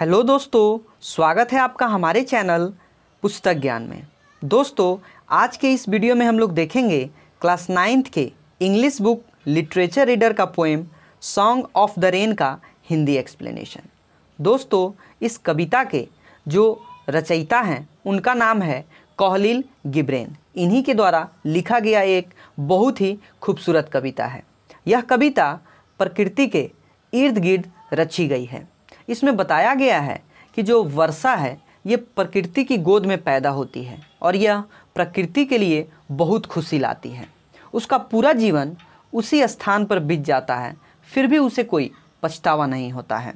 hello दोस्तों स्वागत है आपका हमारे चैनल पुस्तक ज्ञान में दोस्तों आज के इस वीडियो में हम लोग देखेंगे क्लास नाइन्थ के इंग्लिश बुक लिटरेचर रीडर का poem song of the rain का हिंदी एक्सप्लेनेशन दोस्तों इस कविता के जो रचयिता हैं उनका नाम है कोहलिल गिब्रेन इन्हीं के द्वारा लिखा गया एक बहुत ही खूबसूरत कविता है यह कविता प्रकृति के इर्द गिर्द रची गई है इसमें बताया गया है कि जो वर्षा है ये प्रकृति की गोद में पैदा होती है और यह प्रकृति के लिए बहुत खुशी लाती है उसका पूरा जीवन उसी स्थान पर बीत जाता है फिर भी उसे कोई पछतावा नहीं होता है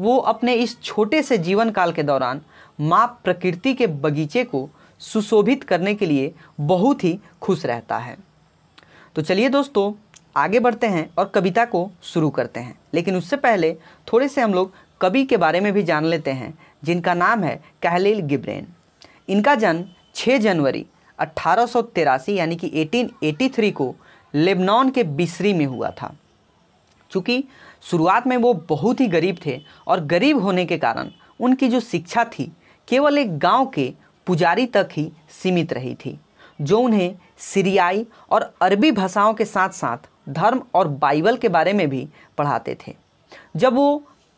वो अपने इस छोटे से जीवन काल के दौरान माँ प्रकृति के बगीचे को सुशोभित करने के लिए बहुत ही खुश रहता है तो चलिए दोस्तों आगे बढ़ते हैं और कविता को शुरू करते हैं लेकिन उससे पहले थोड़े से हम लोग कवि के बारे में भी जान लेते हैं जिनका नाम है कहलील गिब्रेन इनका जन्म 6 जनवरी अट्ठारह यानी कि 1883 को लेबनान के बिसरी में हुआ था चूँकि शुरुआत में वो बहुत ही गरीब थे और गरीब होने के कारण उनकी जो शिक्षा थी केवल एक गांव के पुजारी तक ही सीमित रही थी जो उन्हें सीरियाई और अरबी भाषाओं के साथ साथ धर्म और बाइबल के बारे में भी पढ़ाते थे जब वो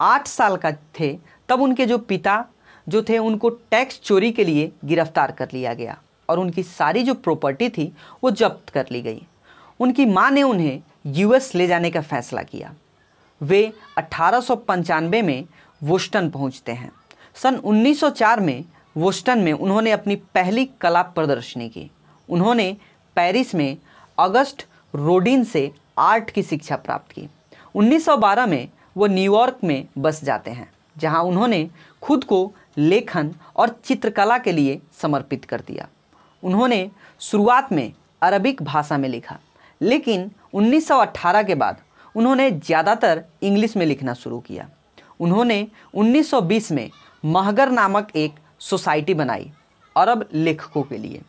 आठ साल का थे तब उनके जो पिता जो थे उनको टैक्स चोरी के लिए गिरफ्तार कर लिया गया और उनकी सारी जो प्रॉपर्टी थी वो जब्त कर ली गई उनकी माँ ने उन्हें यूएस ले जाने का फैसला किया वे अठारह में वोस्टन पहुँचते हैं सन 1904 में वोस्टन में उन्होंने अपनी पहली कला प्रदर्शनी की उन्होंने पेरिस में अगस्त रोडिन से आर्ट की शिक्षा प्राप्त की 1912 में वो न्यूयॉर्क में बस जाते हैं जहां उन्होंने खुद को लेखन और चित्रकला के लिए समर्पित कर दिया उन्होंने शुरुआत में अरबिक भाषा में लिखा लेकिन 1918 के बाद उन्होंने ज़्यादातर इंग्लिश में लिखना शुरू किया उन्होंने 1920 में महगर नामक एक सोसाइटी बनाई अरब लेखकों के लिए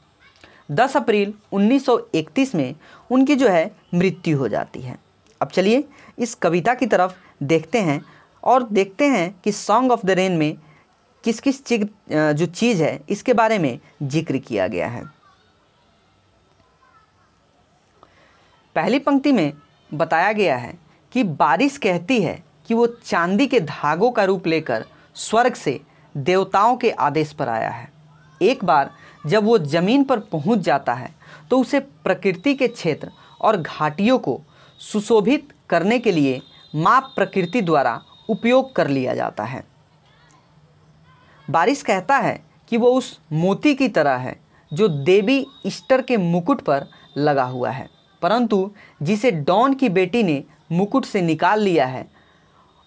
10 अप्रैल 1931 में उनकी जो है मृत्यु हो जाती है अब चलिए इस कविता की तरफ देखते हैं और देखते हैं कि सॉन्ग ऑफ द रेन में किस किस चीज जो चीज़ है इसके बारे में जिक्र किया गया है पहली पंक्ति में बताया गया है कि बारिश कहती है कि वो चांदी के धागों का रूप लेकर स्वर्ग से देवताओं के आदेश पर आया है एक बार जब वो ज़मीन पर पहुंच जाता है तो उसे प्रकृति के क्षेत्र और घाटियों को सुशोभित करने के लिए माप प्रकृति द्वारा उपयोग कर लिया जाता है बारिश कहता है कि वो उस मोती की तरह है जो देवी ईस्टर के मुकुट पर लगा हुआ है परंतु जिसे डॉन की बेटी ने मुकुट से निकाल लिया है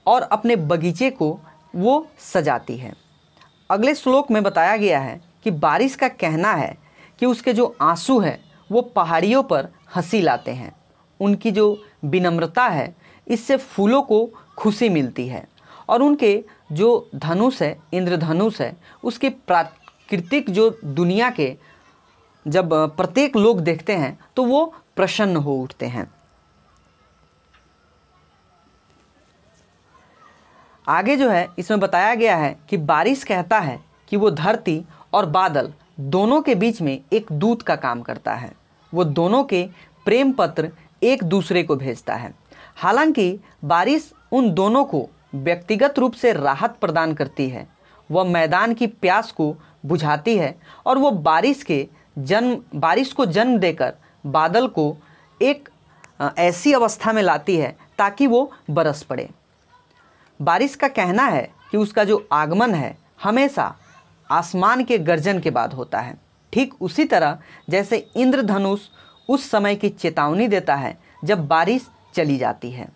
और अपने बगीचे को वो सजाती है अगले श्लोक में बताया गया है कि बारिश का कहना है कि उसके जो आंसू हैं वो पहाड़ियों पर हंसी लाते हैं उनकी जो विनम्रता है इससे फूलों को खुशी मिलती है और उनके जो धनुष है इंद्रधनुष है उसकी प्राकृतिक जो दुनिया के जब प्रत्येक लोग देखते हैं तो वो प्रसन्न हो उठते हैं आगे जो है इसमें बताया गया है कि बारिश कहता है कि वो धरती और बादल दोनों के बीच में एक दूत का काम करता है वो दोनों के प्रेम पत्र एक दूसरे को भेजता है हालांकि बारिश उन दोनों को व्यक्तिगत रूप से राहत प्रदान करती है वह मैदान की प्यास को बुझाती है और वह बारिश के जन्म बारिश को जन्म देकर बादल को एक ऐसी अवस्था में लाती है ताकि वो बरस पड़े बारिश का कहना है कि उसका जो आगमन है हमेशा आसमान के गर्जन के बाद होता है ठीक उसी तरह जैसे इंद्रधनुष उस समय की चेतावनी देता है जब बारिश चली जाती है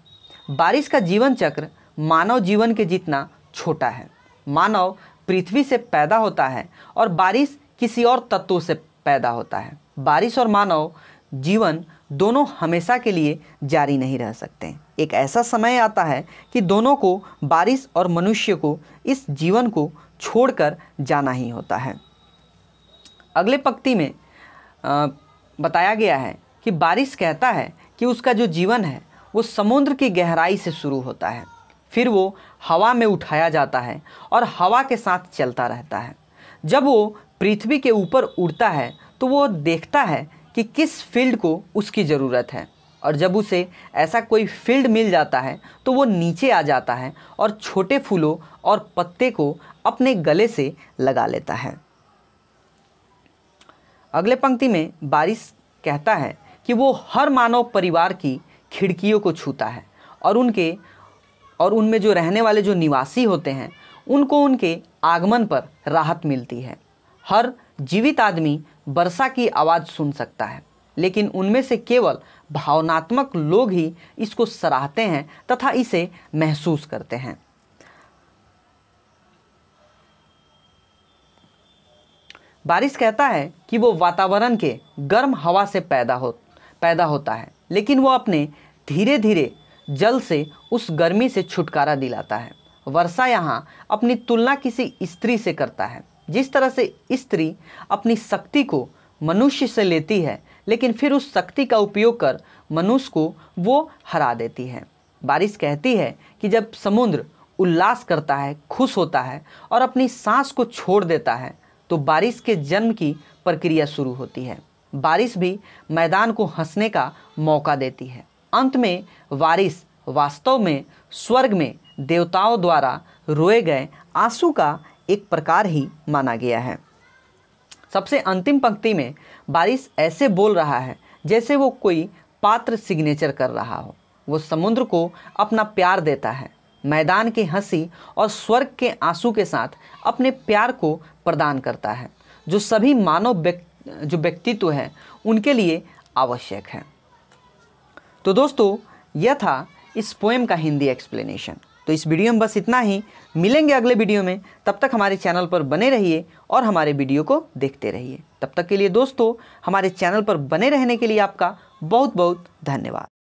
बारिश का जीवन चक्र मानव जीवन के जितना छोटा है मानव पृथ्वी से पैदा होता है और बारिश किसी और तत्वों से पैदा होता है बारिश और मानव जीवन दोनों हमेशा के लिए जारी नहीं रह सकते एक ऐसा समय आता है कि दोनों को बारिश और मनुष्य को इस जीवन को छोड़कर जाना ही होता है अगले पंक्ति में आ, बताया गया है कि बारिश कहता है कि उसका जो जीवन है वो समुद्र की गहराई से शुरू होता है फिर वो हवा में उठाया जाता है और हवा के साथ चलता रहता है जब वो पृथ्वी के ऊपर उड़ता है तो वो देखता है कि किस फील्ड को उसकी ज़रूरत है और जब उसे ऐसा कोई फील्ड मिल जाता है तो वो नीचे आ जाता है और छोटे फूलों और पत्ते को अपने गले से लगा लेता है अगले पंक्ति में बारिश कहता है कि वो हर मानव परिवार की खिड़कियों को छूता है और उनके और उनमें जो रहने वाले जो निवासी होते हैं उनको उनके आगमन पर राहत मिलती है हर जीवित आदमी वर्षा की आवाज़ सुन सकता है लेकिन उनमें से केवल भावनात्मक लोग ही इसको सराहते हैं तथा इसे महसूस करते हैं बारिश कहता है कि वो वातावरण के गर्म हवा से पैदा हो पैदा होता है लेकिन वो अपने धीरे धीरे जल से उस गर्मी से छुटकारा दिलाता है वर्षा यहाँ अपनी तुलना किसी स्त्री से करता है जिस तरह से स्त्री अपनी शक्ति को मनुष्य से लेती है लेकिन फिर उस शक्ति का उपयोग कर मनुष्य को वो हरा देती है बारिश कहती है कि जब समुद्र उल्लास करता है खुश होता है और अपनी सांस को छोड़ देता है तो बारिश के जन्म की प्रक्रिया शुरू होती है बारिश भी मैदान को हंसने का मौका देती है अंत में वारिस वास्तव में स्वर्ग में देवताओं द्वारा रोए गए आंसू का एक प्रकार ही माना गया है सबसे अंतिम पंक्ति में बारिश ऐसे बोल रहा है जैसे वो कोई पात्र सिग्नेचर कर रहा हो वो समुद्र को अपना प्यार देता है मैदान की हंसी और स्वर्ग के आंसू के साथ अपने प्यार को प्रदान करता है जो सभी मानव व्यक्ति जो व्यक्तित्व है उनके लिए आवश्यक है तो दोस्तों यह था इस पोएम का हिंदी एक्सप्लेनेशन तो इस वीडियो में बस इतना ही मिलेंगे अगले वीडियो में तब तक हमारे चैनल पर बने रहिए और हमारे वीडियो को देखते रहिए तब तक के लिए दोस्तों हमारे चैनल पर बने रहने के लिए आपका बहुत बहुत धन्यवाद